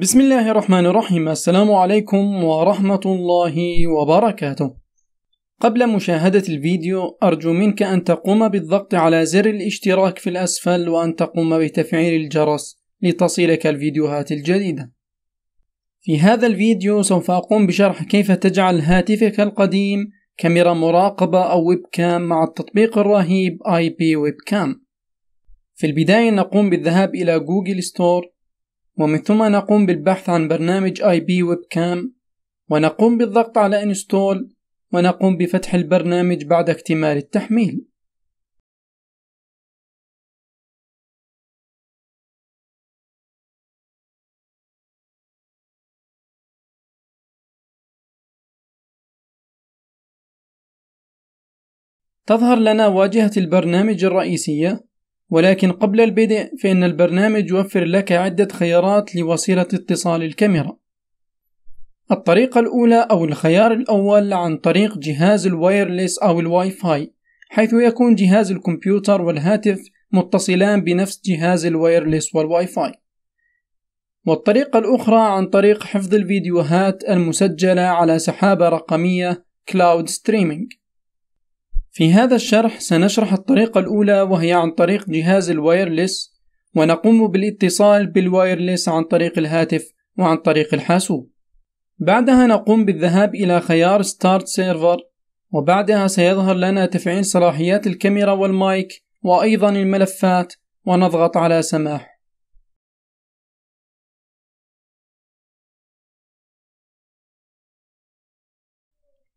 بسم الله الرحمن الرحيم السلام عليكم ورحمة الله وبركاته قبل مشاهدة الفيديو أرجو منك أن تقوم بالضغط على زر الاشتراك في الأسفل وأن تقوم بتفعيل الجرس لتصلك الفيديوهات الجديدة في هذا الفيديو سوف أقوم بشرح كيف تجعل هاتفك القديم كاميرا مراقبة أو ويب كام مع التطبيق الرهيب IP ويب كام في البداية نقوم بالذهاب إلى جوجل ستور ومن ثم نقوم بالبحث عن برنامج اي بي ويب كام ونقوم بالضغط على انستول ونقوم بفتح البرنامج بعد اكتمال التحميل تظهر لنا واجهة البرنامج الرئيسية ولكن قبل البدء فإن البرنامج يوفر لك عدة خيارات لوسيلة اتصال الكاميرا الطريقة الأولى أو الخيار الأول عن طريق جهاز الوايرلس أو الواي فاي حيث يكون جهاز الكمبيوتر والهاتف متصلان بنفس جهاز الوايرلس والواي فاي والطريقة الأخرى عن طريق حفظ الفيديوهات المسجلة على سحابة رقمية كلاود ستريمينج في هذا الشرح سنشرح الطريقة الأولى وهي عن طريق جهاز الوايرلس ونقوم بالاتصال بالوايرلس عن طريق الهاتف وعن طريق الحاسوب بعدها نقوم بالذهاب إلى خيار Start Server وبعدها سيظهر لنا تفعيل صلاحيات الكاميرا والمايك وأيضا الملفات ونضغط على سماح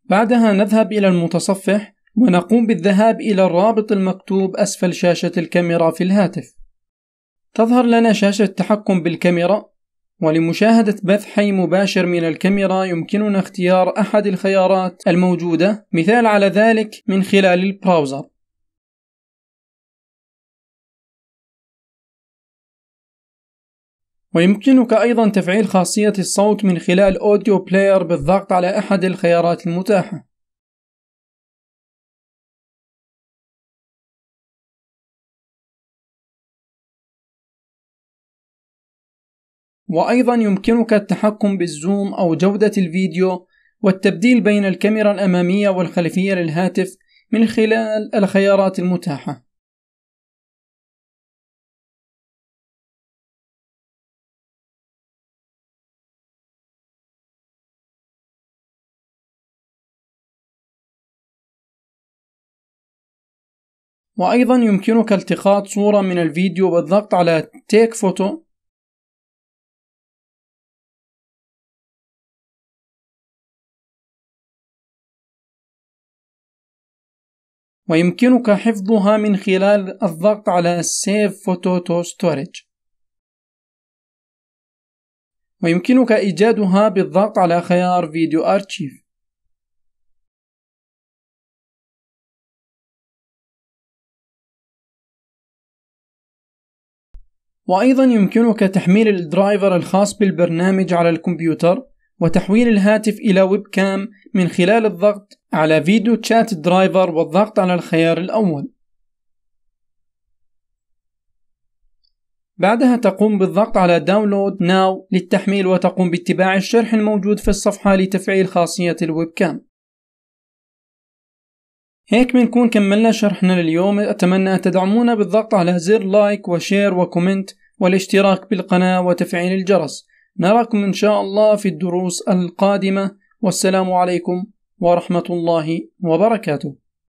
بعدها نذهب إلى المتصفح ونقوم بالذهاب إلى الرابط المكتوب أسفل شاشة الكاميرا في الهاتف تظهر لنا شاشة التحكم بالكاميرا ولمشاهدة بث حي مباشر من الكاميرا يمكننا اختيار أحد الخيارات الموجودة مثال على ذلك من خلال البراوزر ويمكنك أيضا تفعيل خاصية الصوت من خلال أوديو بلاير بالضغط على أحد الخيارات المتاحة وأيضا يمكنك التحكم بالزوم أو جودة الفيديو والتبديل بين الكاميرا الأمامية والخلفية للهاتف من خلال الخيارات المتاحة وأيضا يمكنك التقاط صورة من الفيديو بالضغط على Take Photo ويمكنك حفظها من خلال الضغط على Save Photo to Storage ويمكنك إيجادها بالضغط على خيار Video Archive وأيضا يمكنك تحميل الدرايفر الخاص بالبرنامج على الكمبيوتر وتحويل الهاتف إلى ويب كام من خلال الضغط على فيديو تشات درايفر والضغط على الخيار الأول بعدها تقوم بالضغط على داونلود ناو للتحميل وتقوم باتباع الشرح الموجود في الصفحة لتفعيل خاصية الويب كام هيك بنكون كملنا شرحنا لليوم أتمنى تدعمونا بالضغط على زر لايك وشير وكومنت والاشتراك بالقناة وتفعيل الجرس نراكم إن شاء الله في الدروس القادمة والسلام عليكم ورحمة الله وبركاته